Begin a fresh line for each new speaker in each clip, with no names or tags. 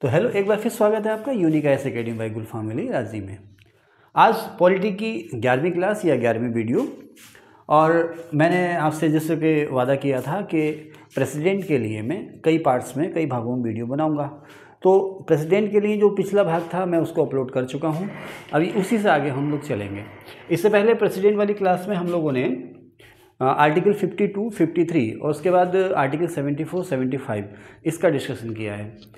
तो हेलो एक बार फिर स्वागत है आपका unique S academy by Gulfam Ali Raji में आज पॉलिटी की ग्यारहवीं क्लास या ग्यारहवीं वीडियो और मैंने आपसे जैसे कि वादा किया था कि प्रेसिडेंट के लिए मैं कई पार्ट्स में कई भागों में वीडियो बनाऊंगा तो प्रेसिडेंट के लिए जो पिछला भाग था मैं उसको अपलोड कर चुका हूँ अभी उसी से आगे हम लोग चलेंगे इससे पहले प्रेसिडेंट वाली क्लास में हम लोगों ने आर्टिकल 52, 53 और उसके बाद आर्टिकल 74, 75 इसका डिस्कशन किया है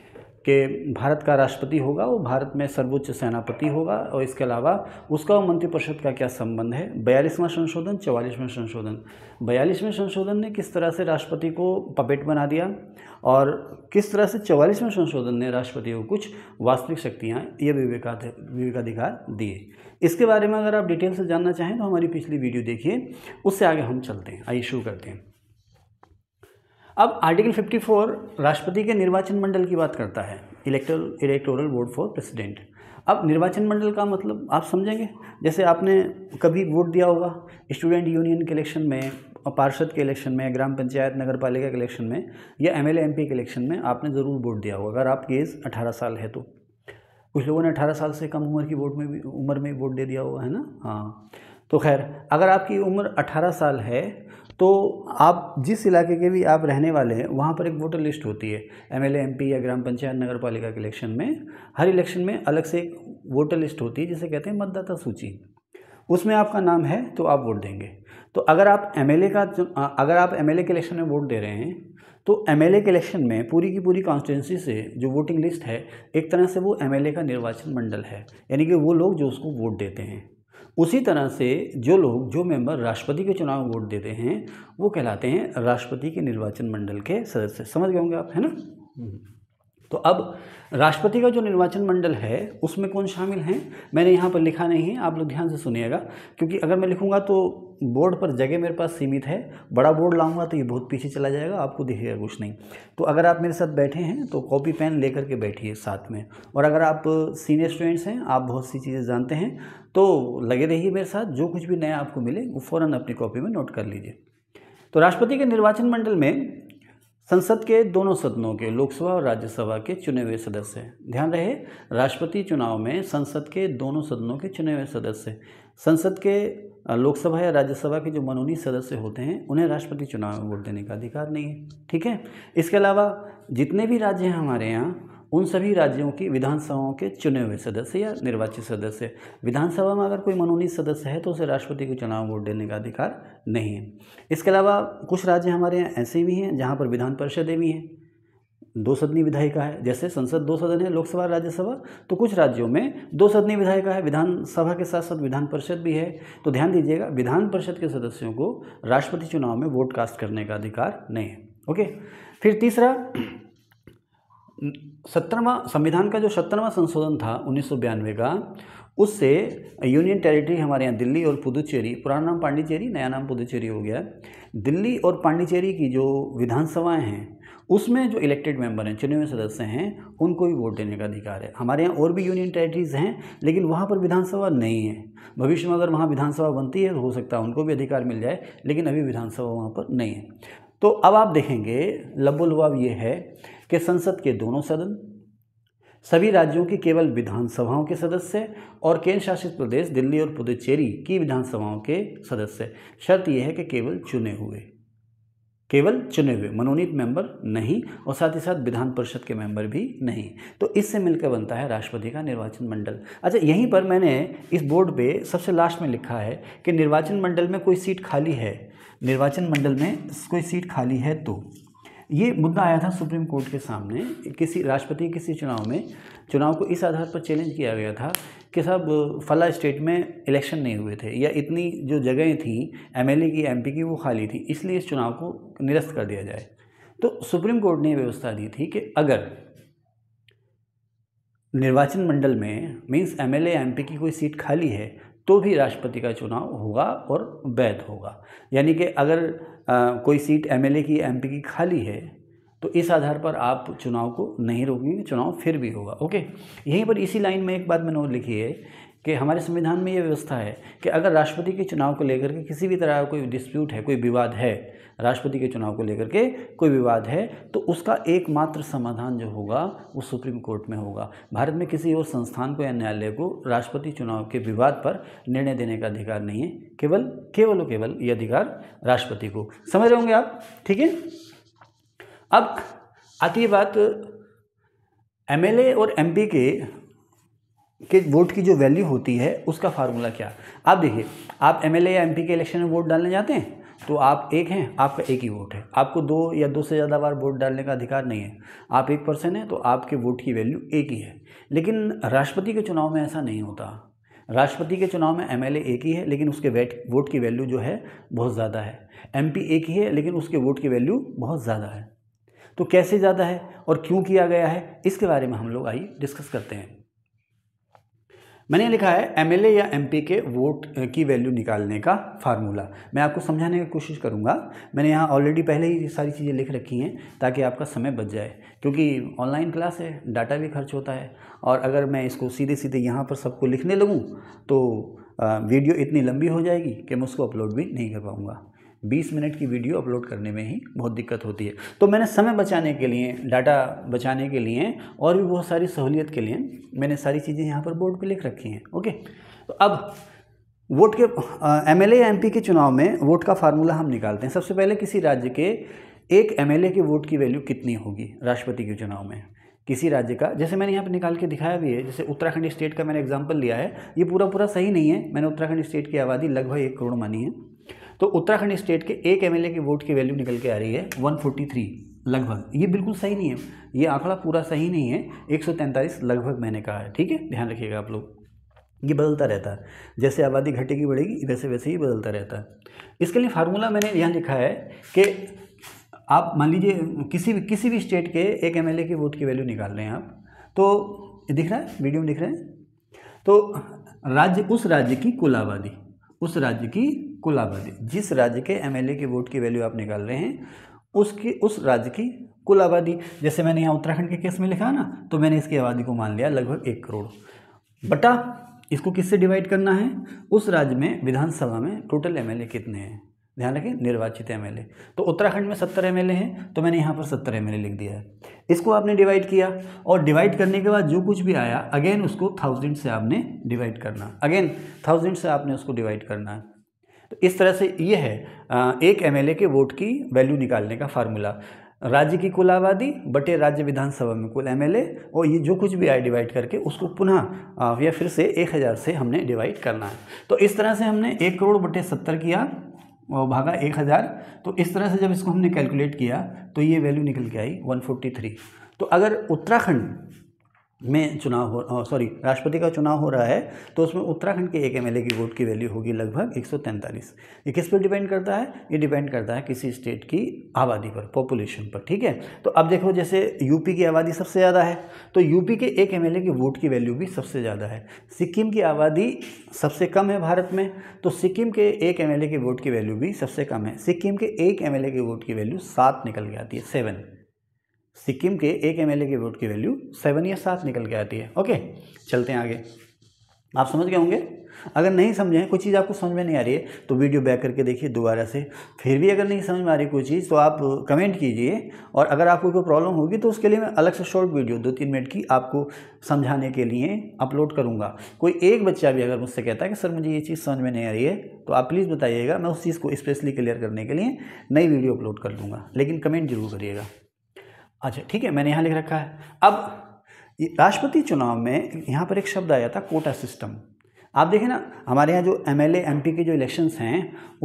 कि भारत का राष्ट्रपति होगा वो भारत में सर्वोच्च सेनापति होगा और इसके अलावा उसका और मंत्रिपरिषद का क्या संबंध है बयालीसवां संशोधन चवालीसवां संशोधन बयालीसवें संशोधन ने किस तरह से राष्ट्रपति को पपेट बना दिया और किस तरह से चवालीसवें संशोधन ने राष्ट्रपति को कुछ वास्तविक शक्तियाँ ये विवेकाधिकार दिए इसके बारे में अगर आप डिटेल से जानना चाहें तो हमारी पिछली वीडियो देखिए उससे आगे हम चलते हैं आइए शुरू करते हैं अब आर्टिकल 54 राष्ट्रपति के निर्वाचन मंडल की बात करता है electoral electoral vote for president अब निर्वाचन मंडल का मतलब आप समझेंगे जैसे आपने कभी वोट दिया होगा स्टूडेंट यूनियन के इलेक्शन में पार्षद के इलेक्शन में ग्राम पंचायत नगर पालिका के इलेक्शन में या एम एल के इलेक्शन में आपने ज़रूर वोट दिया होगा अगर आपकी एज अठारह साल है तो कुछ लोगों ने अठारह साल से कम उम्र की वोट में भी उम्र में वोट दे दिया होगा है ना हाँ तो खैर अगर आपकी उम्र अठारह साल है तो आप जिस इलाके के भी आप रहने वाले हैं वहाँ पर एक वोटर लिस्ट होती है एम एल या ग्राम पंचायत नगर पालिका के इलेक्शन में हर इलेक्शन में अलग से एक वोटर लिस्ट होती है जिसे कहते हैं मतदाता सूची उसमें आपका नाम है तो आप वोट देंगे तो अगर आप एम का अगर आप एम के इलेक्शन में वोट दे रहे हैं तो एम के इलेक्शन में पूरी की पूरी कॉन्स्टिटेंसी से जो वोटिंग लिस्ट है एक तरह से वो एम का निर्वाचन मंडल है यानी कि वो लोग जो उसको वोट देते हैं उसी तरह से जो लोग जो मेंबर राष्ट्रपति के चुनाव वोट देते हैं वो कहलाते हैं राष्ट्रपति के निर्वाचन मंडल के सदस्य समझ गए होंगे आप है ना हम्म। तो अब राष्ट्रपति का जो निर्वाचन मंडल है उसमें कौन शामिल हैं मैंने यहाँ पर लिखा नहीं है आप लोग ध्यान से सुनिएगा क्योंकि अगर मैं लिखूँगा तो बोर्ड पर जगह मेरे पास सीमित है बड़ा बोर्ड लाऊंगा तो ये बहुत पीछे चला जाएगा आपको दिखेगा कुछ नहीं तो अगर आप मेरे साथ बैठे हैं तो कॉपी पेन लेकर के बैठिए साथ में और अगर आप सीनियर स्टूडेंट्स हैं आप बहुत सी चीज़ें जानते हैं तो लगे रहिए मेरे साथ जो कुछ भी नया आपको मिले वो फ़ौरन अपनी कॉपी में नोट कर लीजिए तो राष्ट्रपति के निर्वाचन मंडल में संसद के दोनों सदनों के लोकसभा और राज्यसभा के चुने हुए सदस्य ध्यान रहे राष्ट्रपति चुनाव में संसद के दोनों सदनों के चुने हुए सदस्य संसद के लोकसभा या राज्यसभा के जो मनोनीत सदस्य होते हैं उन्हें राष्ट्रपति चुनाव में वोट देने का अधिकार नहीं है ठीक है इसके अलावा जितने भी राज्य हैं हमारे यहाँ उन सभी राज्यों की विधानसभाओं के चुने हुए सदस्य या निर्वाचित सदस्य विधानसभा में अगर कोई मनोनीत सदस्य है तो उसे राष्ट्रपति को चुनाव वोट देने का अधिकार नहीं है इसके अलावा कुछ राज्य हमारे यहाँ ऐसे भी हैं जहाँ पर विधान परिषदें भी हैं दो सदनी विधायिका है जैसे संसद दो सदन है लोकसभा राज्यसभा तो कुछ राज्यों में दो सदनी विधायिका है विधानसभा के साथ साथ विधान परिषद भी है तो ध्यान दीजिएगा विधान परिषद के सदस्यों को राष्ट्रपति चुनाव में वोट कास्ट करने का अधिकार नहीं है ओके फिर तीसरा सत्तरवा संविधान का जो सत्तरवा संशोधन था उन्नीस का उससे यूनियन टेरिटरी हमारे यहाँ दिल्ली और पुदुचेरी पुराना नाम पांडिचेरी नया नाम पुदुचेरी हो गया दिल्ली और पांडिचेरी की जो विधानसभाएं हैं उसमें जो इलेक्टेड मेंबर हैं चुने हुए सदस्य हैं उनको भी वोट देने का अधिकार है हमारे यहाँ और भी यूनियन टेरेटरीज़ हैं लेकिन वहाँ पर विधानसभा नहीं है भविष्य में अगर वहाँ विधानसभा बनती है तो हो सकता है उनको भी अधिकार मिल जाए लेकिन अभी विधानसभा वहाँ पर नहीं है तो अब आप देखेंगे लब्बुलवाब ये है कि संसद के दोनों सदन सभी राज्यों की केवल विधानसभाओं के सदस्य और केंद्र शासित प्रदेश दिल्ली और पुदुचेरी की विधानसभाओं के सदस्य शर्त यह है कि केवल चुने हुए केवल चुने हुए मनोनीत मेंबर नहीं और साथ ही साथ विधान परिषद के मेंबर भी नहीं तो इससे मिलकर बनता है राष्ट्रपति का निर्वाचन मंडल अच्छा यहीं पर मैंने इस बोर्ड पे सबसे लास्ट में लिखा है कि निर्वाचन मंडल में कोई सीट खाली है निर्वाचन मंडल में कोई सीट खाली है तो ये मुद्दा आया था सुप्रीम कोर्ट के सामने किसी राष्ट्रपति किसी चुनाव में चुनाव को इस आधार पर चैलेंज किया गया था कि सब फला स्टेट में इलेक्शन नहीं हुए थे या इतनी जो जगहें थी एमएलए की एमपी की वो खाली थी इसलिए इस चुनाव को निरस्त कर दिया जाए तो सुप्रीम कोर्ट ने व्यवस्था दी थी कि अगर निर्वाचन मंडल में मीन्स एम एल की कोई सीट खाली है तो भी राष्ट्रपति का चुनाव होगा और वैध होगा यानी कि अगर आ, कोई सीट एमएलए की एमपी की खाली है तो इस आधार पर आप चुनाव को नहीं रोकेंगे चुनाव फिर भी होगा ओके यहीं पर इसी लाइन में एक बात मैंने और लिखी है कि हमारे संविधान में ये व्यवस्था है कि अगर राष्ट्रपति के चुनाव को लेकर के किसी भी तरह का कोई डिस्प्यूट है कोई विवाद है राष्ट्रपति के चुनाव को लेकर के कोई विवाद है तो उसका एकमात्र समाधान जो होगा वो सुप्रीम कोर्ट में होगा भारत में किसी और संस्थान को या न्यायालय को राष्ट्रपति चुनाव के विवाद पर निर्णय देने का अधिकार नहीं है केवल केवल और केवल ये अधिकार राष्ट्रपति को समझ रहे होंगे आप ठीक है अब आती है बात एमएलए और एमपी के के वोट की जो वैल्यू होती है उसका फार्मूला क्या आप देखिए आप एम या एम के इलेक्शन में वोट डालने जाते हैं तो आप एक हैं आपका एक ही वोट है आपको दो या दो से ज़्यादा बार वोट डालने का अधिकार नहीं है आप एक पर्सन हैं तो आपके वोट की वैल्यू एक ही है लेकिन राष्ट्रपति के चुनाव में ऐसा नहीं होता राष्ट्रपति के चुनाव में एम एक ही है लेकिन उसके वोट की वैल्यू जो है बहुत ज़्यादा है एम एक ही है लेकिन उसके वोट की वैल्यू बहुत ज़्यादा है तो कैसे ज़्यादा है और क्यों किया गया है इसके बारे में हम लोग आइए डिस्कस करते हैं मैंने लिखा है एम या एम के वोट की वैल्यू निकालने का फार्मूला मैं आपको समझाने की कोशिश करूँगा मैंने यहाँ ऑलरेडी पहले ही ये सारी चीज़ें लिख रखी हैं ताकि आपका समय बच जाए क्योंकि ऑनलाइन क्लास है डाटा भी खर्च होता है और अगर मैं इसको सीधे सीधे यहाँ पर सबको लिखने लगूँ तो वीडियो इतनी लंबी हो जाएगी कि मैं उसको अपलोड भी नहीं कर पाऊँगा 20 मिनट की वीडियो अपलोड करने में ही बहुत दिक्कत होती है तो मैंने समय बचाने के लिए डाटा बचाने के लिए और भी बहुत सारी सहूलियत के लिए मैंने सारी चीज़ें यहाँ पर बोर्ड पर लिख रखी हैं ओके तो अब वोट के एम एल के चुनाव में वोट का फार्मूला हम निकालते हैं सबसे पहले किसी राज्य के एक एम के वोट की वैल्यू कितनी होगी राष्ट्रपति के चुनाव में किसी राज्य का जैसे मैंने यहाँ पर निकाल के दिखाया भी है जैसे उत्तराखंड स्टेट का मैंने एग्जाम्पल लिया है ये पूरा पूरा सही नहीं है मैंने उत्तराखंड स्टेट की आबादी लगभग एक करोड़ मानी है तो उत्तराखंड स्टेट के एक एमएलए के वोट की वैल्यू निकल के आ रही है 143 लगभग ये बिल्कुल सही नहीं है ये आंकड़ा पूरा सही नहीं है एक लगभग मैंने कहा है ठीक है ध्यान रखिएगा आप लोग ये बदलता रहता है जैसे आबादी घटेगी बढ़ेगी वैसे वैसे ही बदलता रहता है इसके लिए फार्मूला मैंने यहाँ लिखा है कि आप मान लीजिए किसी भी किसी भी स्टेट के एक एमएलए की वोट की वैल्यू निकाल रहे हैं आप तो दिख रहा है वीडियो में दिख रहा है तो राज्य उस राज्य की कुल आबादी उस राज्य की कुल आबादी जिस राज्य के एमएलए के वोट की वैल्यू आप निकाल रहे हैं उसकी उस राज्य की कुल आबादी जैसे मैंने यहाँ उत्तराखंड के केस में लिखा ना तो मैंने इसकी आबादी को मान लिया लगभग एक करोड़ बटा इसको किससे डिवाइड करना है उस राज्य में विधानसभा में टोटल एमएलए कितने हैं ध्यान रखें निर्वाचित एमएलए तो उत्तराखंड में सत्तर एमएलए हैं तो मैंने यहाँ पर सत्तर एमएलए लिख दिया है इसको आपने डिवाइड किया और डिवाइड करने के बाद जो कुछ भी आया अगेन उसको थाउजेंड से आपने डिवाइड करना अगेन थाउजेंड से आपने उसको डिवाइड करना है तो इस तरह से ये है एक एमएलए के वोट की वैल्यू निकालने का फार्मूला राज्य की कुल आबादी बटे राज्य विधानसभा में कुल एमएलए और ये जो कुछ भी आए डिवाइड करके उसको पुनः या फिर से एक हज़ार से हमने डिवाइड करना है तो इस तरह से हमने एक करोड़ बटे सत्तर किया और भागा एक हज़ार तो इस तरह से जब इसको हमने कैलकुलेट किया तो ये वैल्यू निकल के आई वन फोर्टी थ्री तो अगर उत्तराखंड में चुनाव हो सॉरी राष्ट्रपति का चुनाव हो रहा है तो उसमें उत्तराखंड के एक एमएलए की वोट की वैल्यू होगी लगभग एक सौ तैंतालीस ये किस पर डिपेंड करता है ये डिपेंड करता है किसी स्टेट की आबादी पर पॉपुलेशन पर ठीक है तो अब देखो जैसे यूपी की आबादी सबसे ज़्यादा है तो यूपी के एक एम की वोट की वैल्यू भी सबसे ज़्यादा है सिक्किम की आबादी सबसे कम है भारत में तो सिक्किम के एक एम की वोट की वैल्यू भी सबसे कम है सिक्किम के एक एम की वोट की वैल्यू सात निकल के आती है सेवन सिक्किम के एक एमएलए के वोट की वैल्यू सेवन या सात निकल के आती है ओके चलते हैं आगे आप समझ गए होंगे अगर नहीं समझे कोई चीज़ आपको समझ में नहीं आ रही है तो वीडियो बैक करके देखिए दोबारा से फिर भी अगर नहीं समझ में आ रही कोई चीज़ तो आप कमेंट कीजिए और अगर आपको कोई प्रॉब्लम होगी तो उसके लिए मैं अलग से शॉर्ट वीडियो दो तीन मिनट की आपको समझाने के लिए अपलोड करूँगा कोई एक बच्चा भी अगर मुझसे कहता है कि सर मुझे ये चीज़ समझ में नहीं आ रही है तो आप प्लीज़ बताइएगा मैं उस चीज़ को स्पेशली क्लियर करने के लिए नई वीडियो अपलोड कर दूँगा लेकिन कमेंट जरूर करिएगा अच्छा ठीक है मैंने यहाँ लिख रखा है अब राष्ट्रपति चुनाव में यहाँ पर एक शब्द आया था कोटा सिस्टम आप देखें ना हमारे यहाँ जो एम एल के जो इलेक्शंस हैं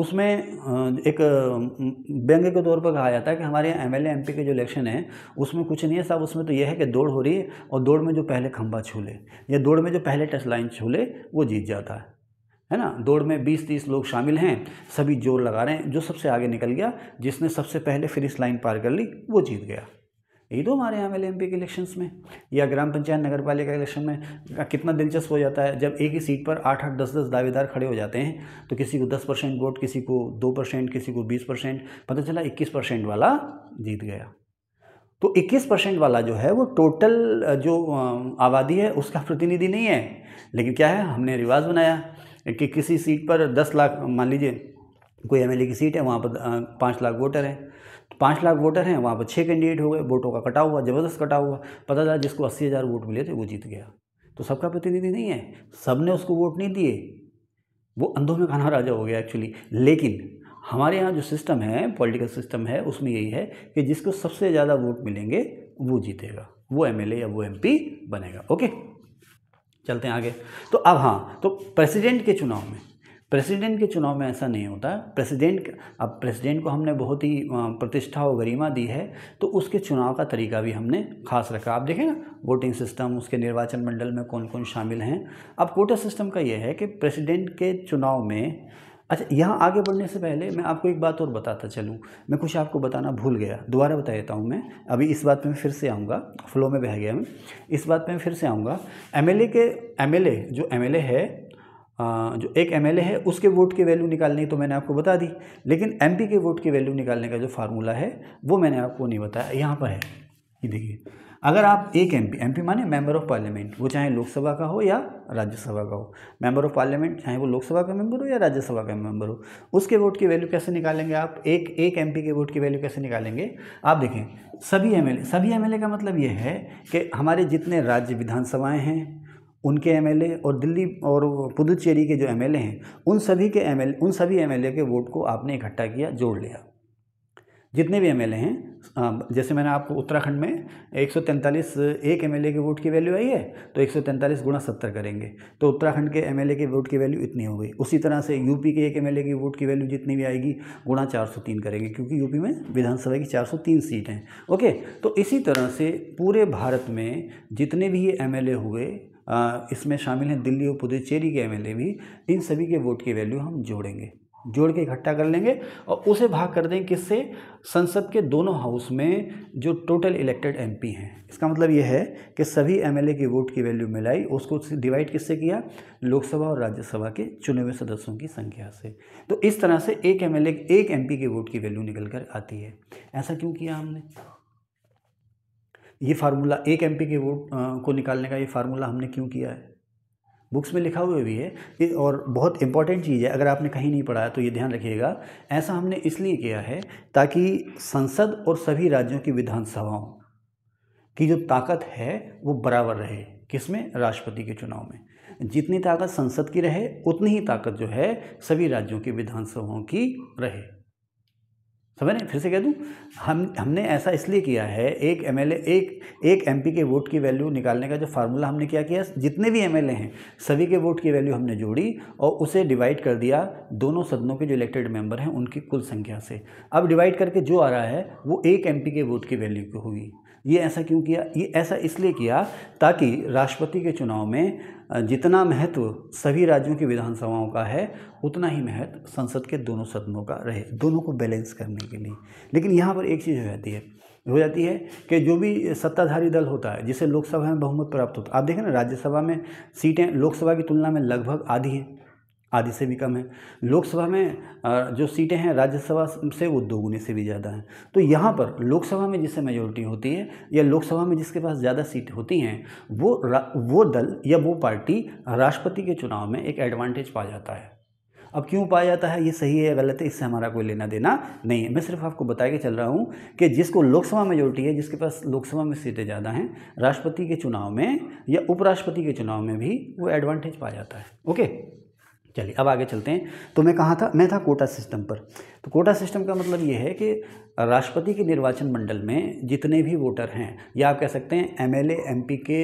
उसमें एक व्यंग्य के तौर पर कहा जाता है कि हमारे यहाँ एम एल के जो इलेक्शन हैं उसमें कुछ नहीं है साहब उसमें तो यह है कि दौड़ हो रही है और दौड़ में जो पहले खंभा छू ले या दौड़ में जो पहले टच लाइन छू ले वो जीत जाता है है ना दौड़ में बीस तीस लोग शामिल हैं सभी जोर लगा रहे हैं जो सबसे आगे निकल गया जिसने सबसे पहले इस लाइन पार कर ली वो जीत गया यही तो हमारे यहाँ एल एम के इलेक्शन में या ग्राम पंचायत नगर पालिका इलेक्शन में कितना दिलचस्प हो जाता है जब एक ही सीट पर आठ आठ दस दस दावेदार खड़े हो जाते हैं तो किसी को दस परसेंट वोट किसी को दो परसेंट किसी को बीस परसेंट पता चला इक्कीस परसेंट वाला जीत गया तो इक्कीस परसेंट वाला जो है वो टोटल जो आबादी है उसका प्रतिनिधि नहीं है लेकिन क्या है हमने रिवाज बनाया कि किसी सीट पर दस लाख मान लीजिए कोई एमएलए की सीट है वहाँ पर पाँच लाख वोटर हैं तो पाँच लाख वोटर हैं वहाँ पर छः कैंडिडेट हो गए वोटों का कटा हुआ ज़बरदस्त कटा हुआ पता चला जिसको अस्सी हज़ार वोट मिले थे वो जीत गया तो सबका प्रतिनिधि नहीं है सब ने उसको वोट नहीं दिए वो अंधों में खाना राजा हो गया एक्चुअली लेकिन हमारे यहाँ जो सिस्टम है पॉलिटिकल सिस्टम है उसमें यही है कि जिसको सबसे ज़्यादा वोट मिलेंगे वो जीतेगा वो एम या वो एम बनेगा ओके चलते हैं आगे तो अब हाँ तो प्रेसिडेंट के चुनाव में प्रेसिडेंट के चुनाव में ऐसा नहीं होता प्रेसिडेंट अब प्रेसिडेंट को हमने बहुत ही प्रतिष्ठा और गरिमा दी है तो उसके चुनाव का तरीका भी हमने खास रखा आप देखें ना वोटिंग सिस्टम उसके निर्वाचन मंडल में कौन कौन शामिल हैं अब कोटा सिस्टम का यह है कि प्रेसिडेंट के चुनाव में अच्छा यहाँ आगे बढ़ने से पहले मैं आपको एक बात और बताता चलूँ मैं कुछ आपको बताना भूल गया दोबारा बता देता हूँ मैं अभी इस बात में फिर से आऊँगा फ्लो में बह गया मैं इस बात में फिर से आऊँगा एम के एम जो एम है जो एक एम है उसके वोट की वैल्यू निकालनी तो मैंने आपको बता दी लेकिन एम के वोट की वैल्यू निकालने का जो फार्मूला है वो मैंने आपको नहीं बताया यहाँ पर है ये देखिए अगर आप एक एमपी एमपी माने मेंबर ऑफ पार्लियामेंट वो चाहे लोकसभा का हो या राज्यसभा का हो मेंबर ऑफ पार्लियामेंट चाहे वो लोकसभा का मेंबर हो या राज्यसभा का मेंबर हो उसके वोट की वैल्यू कैसे निकालेंगे आप एक एक एमपी के वोट की वैल्यू कैसे निकालेंगे आप देखें सभी एमएलए सभी एमएलए का मतलब ये है कि हमारे जितने राज्य विधानसभाएँ हैं उनके एमएलए और दिल्ली और पुदुचेरी के जो एमएलए हैं उन सभी के एम उन सभी एमएलए के वोट को आपने इकट्ठा किया जोड़ लिया जितने भी एमएलए हैं जैसे मैंने आपको उत्तराखंड में 143 एक एमएलए के वोट की वैल्यू आई है तो 143 गुणा सत्तर करेंगे तो उत्तराखंड के एमएलए के वोट की वैल्यू इतनी हो गई उसी तरह से यूपी के एक एमएलए की वोट की वैल्यू जितनी भी आएगी गुणा चार करेंगे क्योंकि यूपी में विधानसभा की चार सीट हैं ओके तो इसी तरह से पूरे भारत में जितने भी ये एम हुए इसमें शामिल हैं दिल्ली और पुदुचेरी के एम भी इन सभी के वोट की वैल्यू हम जोड़ेंगे जोड़ के इकट्ठा कर लेंगे और उसे भाग कर दें किससे संसद के दोनों हाउस में जो टोटल इलेक्टेड एमपी हैं इसका मतलब यह है कि सभी एमएलए के वोट की वैल्यू मिलाई उसको डिवाइड किससे किया लोकसभा और राज्यसभा के चुने हुए सदस्यों की संख्या से तो इस तरह से एक एमएलए एक एमपी के वोट की वैल्यू निकल कर आती है ऐसा क्यों किया हमने ये फार्मूला एक एम के वोट को निकालने का ये फार्मूला हमने क्यों किया है बुक्स में लिखा हुआ भी है और बहुत इंपॉर्टेंट चीज़ है अगर आपने कहीं नहीं पढ़ाया तो ये ध्यान रखिएगा ऐसा हमने इसलिए किया है ताकि संसद और सभी राज्यों की विधानसभाओं की जो ताकत है वो बराबर रहे किसमें राष्ट्रपति के चुनाव में जितनी ताकत संसद की रहे उतनी ही ताकत जो है सभी राज्यों की विधानसभाओं की रहे समझ रहे फिर से कह दूँ हम हमने ऐसा इसलिए किया है एक एम एक एक एम के वोट की वैल्यू निकालने का जो फार्मूला हमने क्या किया जितने भी एम हैं सभी के वोट की वैल्यू हमने जोड़ी और उसे डिवाइड कर दिया दोनों सदनों के जो इलेक्टेड मेंबर हैं उनकी कुल संख्या से अब डिवाइड करके जो आ रहा है वो एक एम के वोट की वैल्यू की होगी ये ऐसा क्यों किया ये ऐसा इसलिए किया ताकि राष्ट्रपति के चुनाव में जितना महत्व सभी राज्यों की विधानसभाओं का है उतना ही महत्व संसद के दोनों सदनों का रहे दोनों को बैलेंस करने के लिए लेकिन यहाँ पर एक चीज़ हो जाती है हो जाती है कि जो भी सत्ताधारी दल होता है जिसे लोकसभा में बहुमत प्राप्त होता है आप देखें ना राज्यसभा में सीटें लोकसभा की तुलना में लगभग आधी हैं आदि से भी कम है लोकसभा में जो सीटें हैं राज्यसभा से वो दोगुने से भी ज़्यादा हैं तो यहाँ पर लोकसभा में जिससे मेजोरिटी होती है या लोकसभा में जिसके पास ज़्यादा सीट होती हैं वो वो दल या वो पार्टी राष्ट्रपति के चुनाव में एक एडवांटेज पा जाता है अब क्यों पाया जाता है ये सही है या गलत है इससे हमारा कोई लेना देना नहीं है मैं सिर्फ आपको बता के चल रहा हूँ कि जिसको लोकसभा मेजोरिटी है जिसके पास लोकसभा में सीटें ज़्यादा हैं राष्ट्रपति के चुनाव में या उपराष्ट्रपति के चुनाव में भी वो एडवांटेज पाया जाता है ओके चलिए अब आगे चलते हैं तो मैं कहाँ था मैं था कोटा सिस्टम पर तो कोटा सिस्टम का मतलब ये है कि राष्ट्रपति के निर्वाचन मंडल में जितने भी वोटर हैं या आप कह सकते हैं एम एल एमपी के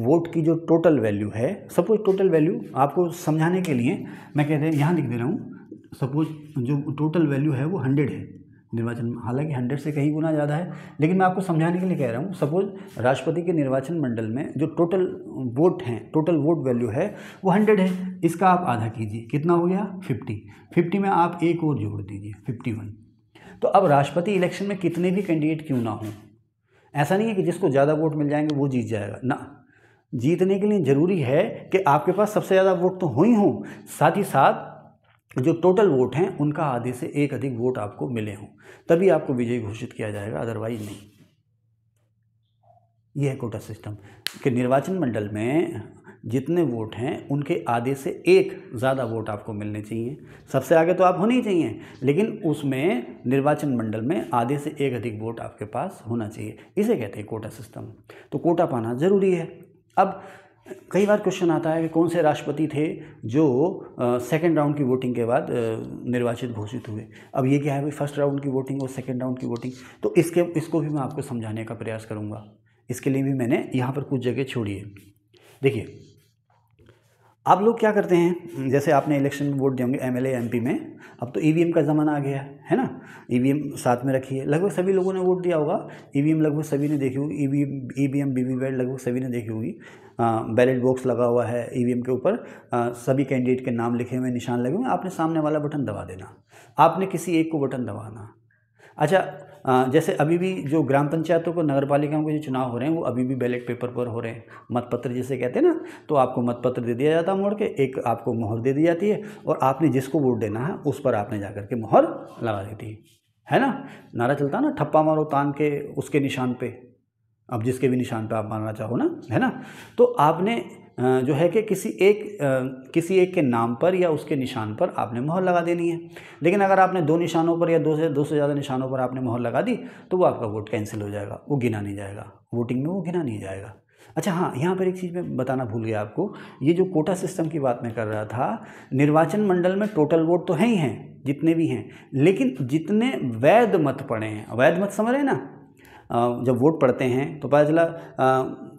वोट की जो टोटल वैल्यू है सपोज टोटल वैल्यू आपको समझाने के लिए मैं कहते हैं यहाँ लिख दे रहा हूँ सपोज जो टोटल वैल्यू है वो हंड्रेड है निर्वाचन हालांकि हंड्रेड से कहीं गुना ज़्यादा है लेकिन मैं आपको समझाने के लिए कह रहा हूँ सपोज राष्ट्रपति के निर्वाचन मंडल में जो टोटल वोट हैं टोटल वोट वैल्यू है वो हंड्रेड है इसका आप आधा कीजिए कितना हो गया फिफ्टी फिफ्टी में आप एक और जोड़ दीजिए फिफ्टी वन तो अब राष्ट्रपति इलेक्शन में कितने भी कैंडिडेट क्यों ना हों ऐसा नहीं है कि जिसको ज़्यादा वोट मिल जाएंगे वो जीत जाएगा ना जीतने के लिए ज़रूरी है कि आपके पास सबसे ज़्यादा वोट तो हो ही हों साथ ही साथ जो टोटल वोट हैं उनका आधे से एक अधिक वोट आपको मिले हों तभी आपको विजयी घोषित किया जाएगा अदरवाइज नहीं यह है कोटा सिस्टम कि निर्वाचन मंडल में जितने वोट हैं उनके आधे से एक ज़्यादा वोट आपको मिलने चाहिए सबसे आगे तो आप होने ही चाहिए लेकिन उसमें निर्वाचन मंडल में आधे से एक अधिक वोट आपके पास होना चाहिए इसे कहते हैं कोटा सिस्टम तो कोटा पाना ज़रूरी है अब कई बार क्वेश्चन आता है कि कौन से राष्ट्रपति थे जो सेकेंड राउंड की वोटिंग के बाद निर्वाचित घोषित हुए अब ये क्या है भाई फर्स्ट राउंड की वोटिंग और सेकेंड राउंड की वोटिंग तो इसके इसको भी मैं आपको समझाने का प्रयास करूँगा इसके लिए भी मैंने यहाँ पर कुछ जगह छोड़ी है देखिए आप लोग क्या करते हैं जैसे आपने इलेक्शन वोट देंगे होंगे एम एल में अब तो ई e का ज़माना आ गया है ना ई e साथ में रखी है लगभग सभी लोगों ने वोट दिया होगा ई e लगभग सभी ने देखी होगी वी ईवीएम वीवीपैट लगभग सभी ने देखी होगी बैलेट बॉक्स लगा हुआ है ई के ऊपर सभी कैंडिडेट के नाम लिखे हुए निशान लगे हुए आपने सामने वाला बटन दबा देना आपने किसी एक को बटन दबाना अच्छा जैसे अभी भी जो ग्राम पंचायतों को नगर पालिकाओं के जो चुनाव हो रहे हैं वो अभी भी बैलेट पेपर पर हो रहे हैं मतपत्र जिसे कहते हैं ना तो आपको मतपत्र दे दिया जाता है मोड़ के एक आपको मोहर दे दी जाती है और आपने जिसको वोट देना है उस पर आपने जा के मोहर लगा देती है है ना नारा चलता है ना ठप्पा मारो तान के उसके निशान पर अब जिसके भी निशान पर आप मारना चाहो ना है ना तो आपने जो है कि किसी एक किसी एक के नाम पर या उसके निशान पर आपने मोहर लगा देनी है लेकिन अगर आपने दो निशानों पर या दो से दो से ज़्यादा निशानों पर आपने मोहर लगा दी तो वो आपका वोट कैंसिल हो जाएगा वो गिना नहीं जाएगा वोटिंग में वो गिना नहीं जाएगा अच्छा हाँ यहाँ पर एक चीज़ मैं बताना भूल गया आपको ये जो कोटा सिस्टम की बात मैं कर रहा था निर्वाचन मंडल में टोटल वोट तो हैं ही हैं जितने भी हैं लेकिन जितने वैध मत पड़े हैं वैध मत समझ रहे हैं ना जब वोट पड़ते हैं तो पता चला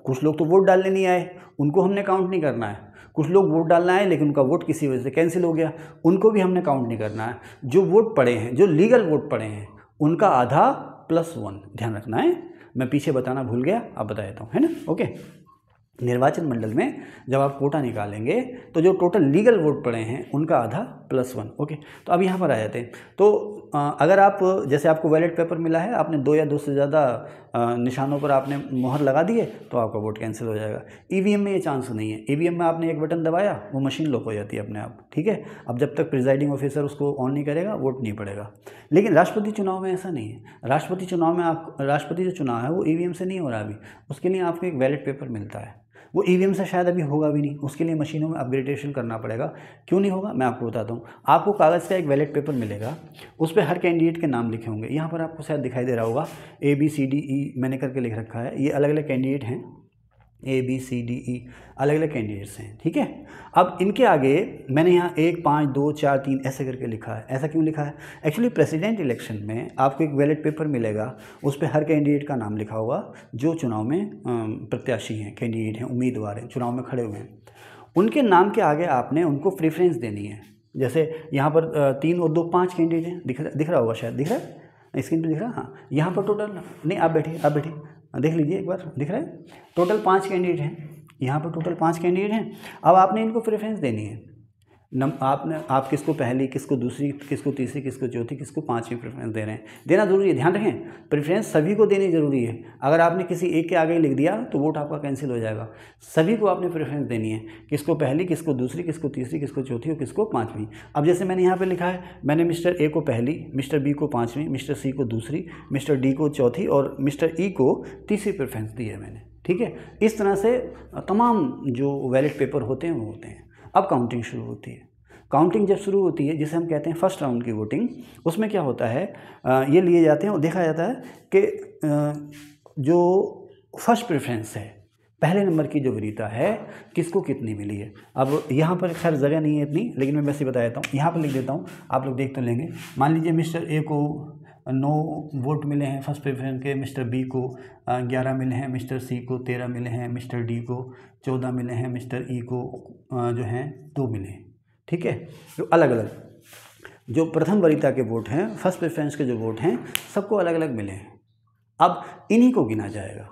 कुछ लोग तो वोट डालने नहीं आए उनको हमने काउंट नहीं करना है कुछ लोग वोट डालना है लेकिन उनका वोट किसी वजह से कैंसिल हो गया उनको भी हमने काउंट नहीं करना है जो वोट पड़े हैं जो लीगल वोट पड़े हैं उनका आधा प्लस वन ध्यान रखना है मैं पीछे बताना भूल गया आप बता देता हूँ है ना ओके निर्वाचन मंडल में जब आप कोटा निकालेंगे तो जो टोटल लीगल वोट पड़े हैं उनका आधा प्लस वन ओके तो अब यहाँ पर आ जाते हैं तो अगर आप जैसे आपको वैलेट पेपर मिला है आपने दो या दो से ज़्यादा निशानों पर आपने मोहर लगा दिए तो आपका वोट कैंसिल हो जाएगा ई e में ये चांस नहीं है ई e में आपने एक बटन दबाया वो मशीन लॉक हो जाती है अपने आप ठीक है अब जब तक प्रिजाइडिंग ऑफिसर उसको ऑन नहीं करेगा वोट नहीं पड़ेगा लेकिन राष्ट्रपति चुनाव में ऐसा नहीं है राष्ट्रपति चुनाव में आप राष्ट्रपति जो चुनाव है वो ई e से नहीं हो रहा अभी उसके लिए आपको एक बैलेट पेपर मिलता है वो ई e से शायद अभी होगा भी नहीं उसके लिए मशीनों में अपग्रेडेशन करना पड़ेगा क्यों नहीं होगा मैं आपको बताता हूँ आपको कागज़ का एक वैलेट पेपर मिलेगा उस पर हर कैंडिडेट के नाम लिखे होंगे यहाँ पर आपको शायद दिखाई दे रहा होगा A B C D E मैंने करके लिख रखा है ये अलग अलग कैंडिडेट हैं A B C D E अलग अलग कैंडिडेट्स हैं ठीक है अब इनके आगे मैंने यहाँ एक पाँच दो चार तीन ऐसे करके लिखा है ऐसा क्यों लिखा है एक्चुअली प्रेसिडेंट इलेक्शन में आपको एक बैलेट पेपर मिलेगा उस पर हर कैंडिडेट का नाम लिखा होगा जो चुनाव में प्रत्याशी हैं कैंडिडेट हैं उम्मीदवार हैं चुनाव में खड़े हुए हैं उनके नाम के आगे आपने उनको प्रेफरेंस देनी है जैसे यहाँ पर तीन और दो पाँच कैंडिडेट हैं दिख रहा दिख रहा होगा शायद दिख रहा है स्क्रीन पर दिख रहा है हाँ यहाँ पर टोटल नहीं आप बैठिए आप बैठिए हाँ, देख लीजिए एक बार दिख रहा है टोटल पाँच कैंडिडेट हैं यहाँ पर टोटल पाँच कैंडिडेट हैं अब आपने इनको प्रेफरेंस देनी है नम आपने आप किसको पहली किसको दूसरी किसको तीसरी किसको चौथी किसको पाँचवीं प्रेफरेंस दे रहे हैं देना ज़रूरी है ध्यान रखें प्रेफरेंस सभी को देनी ज़रूरी है अगर आपने किसी एक के आगे लिख दिया तो वोट आपका कैंसिल हो जाएगा सभी को आपने प्रेफरेंस देनी है किसको पहली किसको दूसरी किसको तीसरी किसको चौथी और किसको पाँचवीं अब जैसे मैंने यहाँ पर लिखा है मैंने मिस्टर ए को पहली मिस्टर बी को पाँचवीं मिस्टर सी को दूसरी मिस्टर डी को चौथी और मिस्टर ई e को तीसरी प्रेफरेंस दी है मैंने ठीक है इस तरह से तमाम जो वैलेट पेपर होते हैं वो होते हैं अब काउंटिंग शुरू होती है काउंटिंग जब शुरू होती है जिसे हम कहते हैं फर्स्ट राउंड की वोटिंग उसमें क्या होता है ये लिए जाते हैं और देखा जाता है कि जो फर्स्ट प्रेफरेंस है पहले नंबर की जो वरीता है किसको कितनी मिली है अब यहाँ पर खैर जगह नहीं है इतनी लेकिन मैं वैसे बता देता हूँ यहाँ पर लिख देता हूँ आप लोग देख तो लेंगे मान लीजिए मिस्टर ए को नौ वोट मिले हैं फर्स्ट प्रेफरेंस के मिस्टर बी को ग्यारह मिले हैं मिस्टर सी को तेरह मिले हैं मिस्टर डी को चौदह मिले हैं मिस्टर ई को जो हैं दो मिले ठीक है जो अलग अलग जो प्रथम वरीता के वोट हैं फर्स्ट प्रेफरेंस के जो वोट हैं सबको अलग अलग मिले हैं अब इन्हीं को गिना जाएगा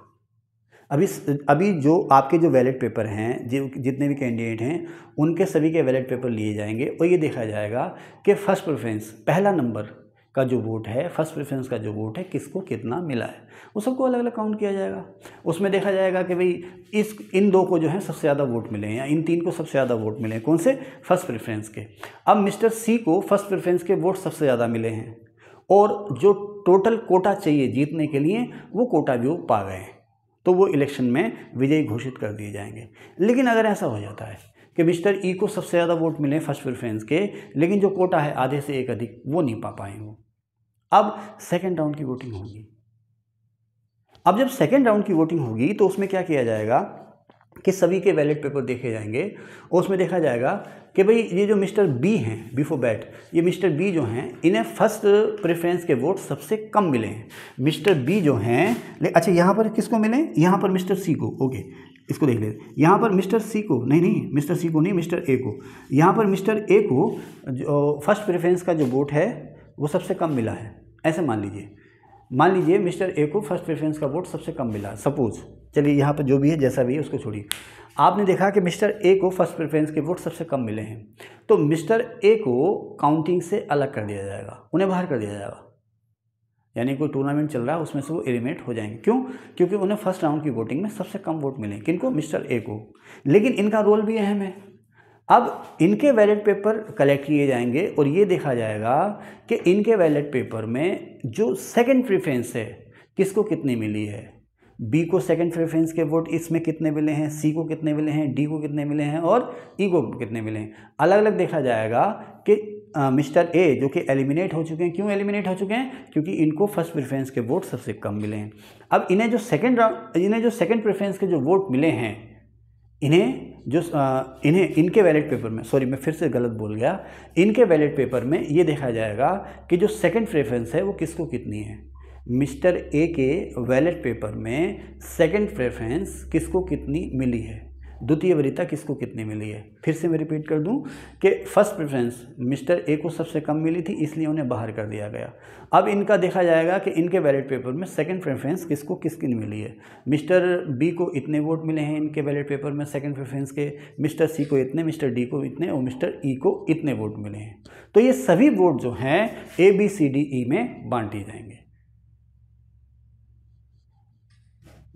अभी अभी जो आपके जो वैलिड पेपर हैं जो जितने भी कैंडिडेट हैं उनके सभी के वैलेट पेपर लिए जाएंगे और ये देखा जाएगा कि फ़र्स्ट प्रेफरेंस पहला नंबर का जो वोट है फर्स्ट प्रेफरेंस का जो वोट है किसको कितना मिला है वो सबको अलग अलग काउंट किया जाएगा उसमें देखा जाएगा कि भाई इस इन दो को जो है सबसे ज़्यादा वोट मिले या इन तीन को सबसे ज़्यादा वोट मिले हैं कौन से फर्स्ट प्रेफरेंस के अब मिस्टर सी को फर्स्ट प्रेफरेंस के वोट सबसे ज़्यादा मिले हैं और जो टोटल कोटा चाहिए जीतने के लिए वो कोटा भी वो पा गए हैं तो वो इलेक्शन में विजयी घोषित कर दिए जाएंगे लेकिन अगर ऐसा हो जाता है कि मिस्टर ई e को सबसे ज़्यादा वोट मिले फर्स्ट प्रेफरेंस के लेकिन जो कोटा है आधे से एक अधिक वो नहीं पा पाए वो अब सेकेंड राउंड की वोटिंग होगी अब जब सेकेंड राउंड की वोटिंग होगी तो उसमें क्या किया जाएगा कि सभी के बैलेट पेपर देखे जाएंगे और उसमें देखा जाएगा कि भाई ये जो मिस्टर बी हैं बिफोर बैट ये मिस्टर बी जो हैं इन्हें फर्स्ट प्रेफरेंस के वोट सबसे कम मिले हैं मिस्टर बी जो हैं अच्छा यहाँ पर किसको मिले यहाँ पर मिस्टर सी को ओके इसको देख लेते यहाँ पर मिस्टर सी को नहीं नहीं मिस्टर सी को नहीं मिस्टर ए को यहाँ पर मिस्टर ए को जो फर्स्ट प्रेफरेंस का जो वोट है वो सबसे कम मिला है ऐसे मान लीजिए मान लीजिए मिस्टर ए को फर्स्ट प्रेफरेंस का वोट सबसे कम मिला सपोज़ चलिए यहाँ पर जो भी है जैसा भी है उसको छोड़िए आपने देखा कि मिस्टर ए को फर्स्ट प्रेफरेंस के वोट सबसे कम मिले हैं तो मिस्टर ए को काउंटिंग से अलग कर दिया जाएगा उन्हें बाहर कर दिया जाएगा यानी कोई टूर्नामेंट चल रहा है उसमें से वो एलिमिनेट हो जाएंगे क्यों क्योंकि उन्हें फर्स्ट राउंड की वोटिंग में सबसे कम वोट मिले किनको मिस्टर ए को लेकिन इनका रोल भी अहम है अब इनके बैलेट पेपर कलेक्ट किए जाएंगे और ये देखा जाएगा कि इनके बैलेट पेपर में जो सेकेंड प्रेफरेंस है किसको कितनी मिली है बी को सेकेंड प्रेफरेंस के वोट इसमें कितने मिले हैं सी को कितने मिले हैं डी को कितने मिले हैं और ई e को कितने मिले हैं अलग अलग देखा जाएगा कि मिस्टर ए जो कि एलिमिनेट हो चुके हैं क्यों एलिमिनेट हो चुके हैं क्योंकि इनको फर्स्ट प्रेफरेंस के वोट सबसे कम मिले हैं अब इन्हें जो सेकंड राउंड इन्हें जो सेकंड प्रेफरेंस के जो वोट मिले हैं इन्हें जो आ, इन्हें इनके वैलेट पेपर में सॉरी मैं फिर से गलत बोल गया इनके बैलेट पेपर में ये देखा जाएगा कि जो सेकेंड प्रेफरेंस है वो किसको कितनी है मिस्टर ए के बैलेट पेपर में सेकेंड प्रेफरेंस किसको कितनी मिली है द्वितीय वरीयता किसको कितनी मिली है फिर से मैं रिपीट कर दूं कि फर्स्ट प्रेफरेंस मिस्टर ए को सबसे कम मिली थी इसलिए उन्हें बाहर कर दिया गया अब इनका देखा जाएगा कि इनके बैलेट पेपर में सेकंड प्रेफरेंस किसको किसकी मिली है मिस्टर बी को इतने वोट मिले हैं इनके बैलेट पेपर में सेकेंड प्रेफरेंस के मिस्टर सी को इतने मिस्टर डी को इतने और मिस्टर ई e को इतने वोट मिले हैं तो ये सभी वोट जो हैं A B C D E में बांटी जाएंगे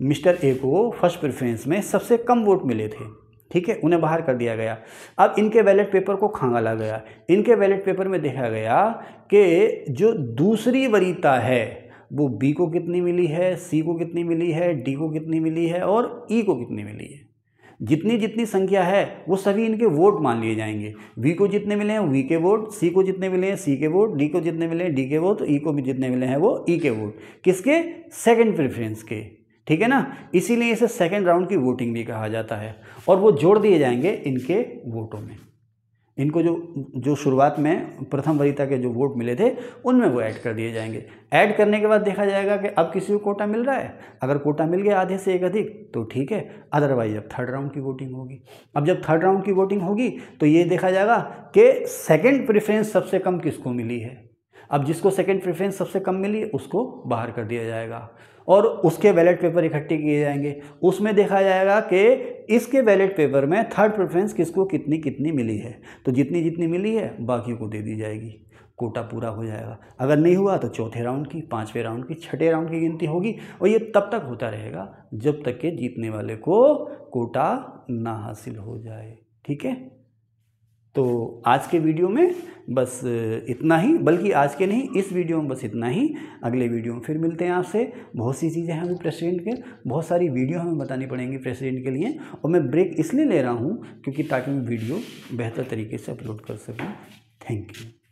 मिस्टर ए को फर्स्ट प्रेफरेंस में सबसे कम वोट मिले थे ठीक है उन्हें बाहर कर दिया गया अब इनके बैलेट पेपर को खांगाला गया इनके बैलेट पेपर में देखा गया कि जो दूसरी वरीता है वो बी को कितनी मिली है सी को कितनी मिली है डी को कितनी मिली है और ई e को कितनी मिली है जितनी जितनी संख्या है वो सभी इनके वोट मान लिए जाएंगे वी को जितने मिले हैं वी के वोट सी को जितने मिले हैं सी के वोट डी को जितने मिले हैं डी के वोट तो ई को भी जितने मिले हैं वो ई के वोट किसके सेकंड प्रेफरेंस के ठीक है ना इसीलिए इसे सेकेंड राउंड की वोटिंग भी कहा जाता है और वो जोड़ दिए जाएंगे इनके वोटों में इनको जो जो शुरुआत में प्रथम वरीता के जो वोट मिले थे उनमें वो ऐड कर दिए जाएंगे ऐड करने के बाद देखा जाएगा कि अब किसी को कोटा मिल रहा है अगर कोटा मिल गया आधे से एक अधिक तो ठीक है अदरवाइज अब थर्ड राउंड की वोटिंग होगी अब जब थर्ड राउंड की वोटिंग होगी तो ये देखा जाएगा कि सेकेंड प्रेफरेंस सबसे कम किसको मिली है अब जिसको सेकेंड प्रेफरेंस सबसे कम मिली उसको बाहर कर दिया जाएगा और उसके बैलेट पेपर इकट्ठे किए जाएंगे उसमें देखा जाएगा कि इसके बैलेट पेपर में थर्ड प्रेफरेंस किसको कितनी कितनी मिली है तो जितनी जितनी मिली है बाकी को दे दी जाएगी कोटा पूरा हो जाएगा अगर नहीं हुआ तो चौथे राउंड की पाँचवें राउंड की छठे राउंड की गिनती होगी और ये तब तक होता रहेगा जब तक के जीतने वाले को कोटा ना हासिल हो जाए ठीक है तो आज के वीडियो में बस इतना ही बल्कि आज के नहीं इस वीडियो में बस इतना ही अगले वीडियो में फिर मिलते हैं आपसे बहुत सी चीज़ें हैं अभी प्रेसिडेंट के बहुत सारी वीडियो हमें बतानी पड़ेंगी प्रेसिडेंट के लिए और मैं ब्रेक इसलिए ले रहा हूँ क्योंकि ताकि मैं वीडियो बेहतर तरीके से अपलोड कर सकूँ थैंक यू